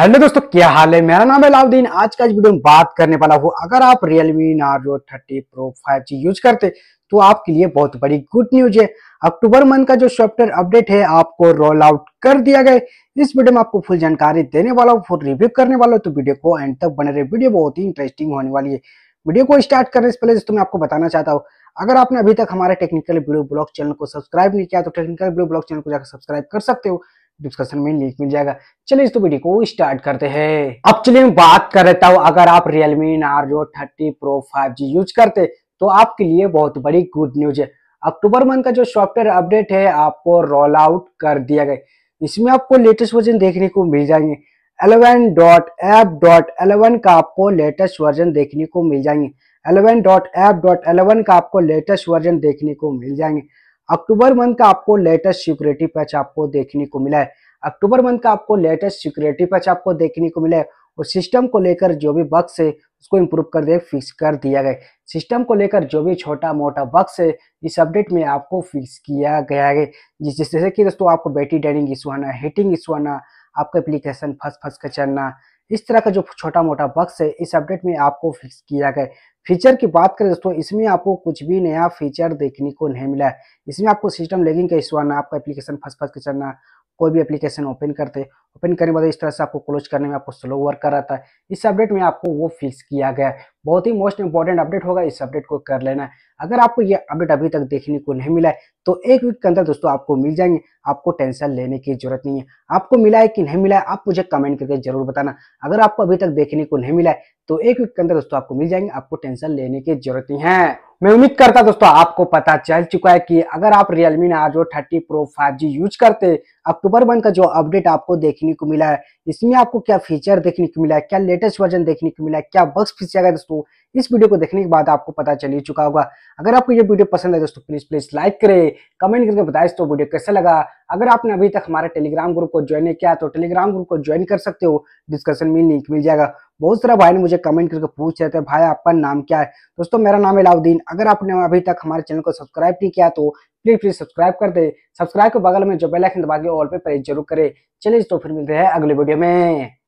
hello दोस्तों क्या हाल है मेरा नाम है लाउद्दीन आज का इस वीडियो में बात करने वाला हूँ अगर आप Realme Narzo thirty pro five G use करते तो आपके लिए बहुत बड़ी गुड न्यूज है अक्टूबर मंथ का जो सॉफ्टवेयर अपडेट है आपको रोल आउट कर दिया गया इस वीडियो में आपको फुल जानकारी देने वाला हूँ फुल रिव्यू करने वाला हूँ तो वीडियो को एंड तक बने रहे वीडियो बहुत ही इंटरेस्टिंग होने वाली है वीडियो को स्टार्ट करने से पहले दोस्तों मैं आपको बताना चाहता हूँ अगर आपने अभी तक हमारे टेक्निकल वीडियो ब्लॉग चैनल को सब्सक्राइब नहीं किया तो टेक्निकल ब्लॉग चैनल को जाकर सब्सक्राइब कर सकते हो डिस्कशन में लिंक मिल जाएगा चलिए इस तो वीडियो को स्टार्ट करते हैं अब चलिए मैं बात कर रहता हूँ अगर आप Realme Narzo thirty pro five G use करते तो आपके लिए बहुत बड़ी गुड न्यूज है अक्टूबर मंथ का जो सॉफ्टवेयर अपडेट है आपको रोल आउट कर दिया गया इसमें आपको लेटेस्ट वर्जन देखने को मिल जाएंगे eleven dot app dot eleven का आपको लेटेस्ट वर्जन देखने को मिल जाएंगे eleven dot app dot eleven का आपको लेटेस्ट वर्जन देखने को मिल जाएंगे अक्टूबर मंथ का आपको लेटेस्ट सिक्योरिटी पैच आपको देखने को मिला है अक्टूबर मंथ का आपको लेटेस्ट सिक्योरिटी पैच आपको देखने को मिला है और सिस्टम को लेकर जो भी बक्स है उसको इम्प्रूव कर दे फिक्स कर दिया गया सिस्टम को लेकर जो भी छोटा मोटा बक्स है इस अपडेट में आपको फिक्स किया गया है जिस जैसे कि दोस्तों आपको बैटरी डाइनिंग इशू आना हीटिंग इशू आना आपका एप्लीकेशन फंस फंस कर चलना इस तरह का जो छोटा मोटा बक्स है इस अपडेट में आपको फिक्स किया गया फीचर की बात करें दोस्तों इसमें आपको कुछ भी नया फीचर देखने को नहीं मिला है इसमें आपको सिस्टम लेगिंग का इशू आना आपका एप्लीकेशन फंस फंस के चलना कोई भी एप्लीकेशन ओपन करते ओपन करने के बाद इस तरह से आपको क्लोज करने में आपको स्लो वर्क कर रहा था इस अपडेट में आपको वो फिक्स किया गया है बहुत ही मोस्ट इंपॉर्टेंट अपडेट होगा इस अपडेट को कर लेना है अगर आपको ये अपडेट अभी तक देखने को नहीं मिला है तो एक वीक के अंदर दोस्तों आपको मिल जाएंगे आपको टेंशन लेने की जरूरत नहीं है आपको मिला है कि नहीं मिला है आप मुझे कमेंट करके जरूर बताना अगर आपको अभी तक देखने को नहीं मिला है तो एक वीक के अंदर दोस्तों आपको मिल जाएंगे आपको टेंशन लेने की जरूरत नहीं है मैं उम्मीद करता दोस्तों आपको पता चल चुका है कि अगर आप Realme Narzo 30 pro 5G use करते अक्टूबर वन का जो अपडेट आपको देखने को मिला है इसमें आपको क्या फीचर देखने को मिला है क्या लेटेस्ट वर्जन देखने को मिला है क्या बक्स फीचर है दोस्तों इस वीडियो को देखने के बाद आपको पता चल ही चुका होगा अगर आपको ये वीडियो पसंद है दोस्तों प्लीज प्लीज लाइक करे कमेंट करके बताए दोस्तों वीडियो कैसा लगा अगर आपने अभी तक हमारे टेलीग्राम ग्रुप को ज्वाइन नहीं किया तो टेलीग्राम ग्रुप को ज्वाइन कर सकते हो डिस्कशन में लिंक मिल जाएगा बहुत सारा भाई ने मुझे कमेंट करके पूछ रहे थे भाई आपका नाम क्या है दोस्तों मेरा नाम है अलाउद्दीन अगर आपने अभी तक हमारे चैनल को सब्सक्राइब नहीं किया तो प्लीज प्लीज सब्सक्राइब कर दे सब्सक्राइब के बगल में जो बेल आइकन दबा के ऑल पे प्रेस जरूर करें चलिए तो फिर मिलते हैं अगले वीडियो में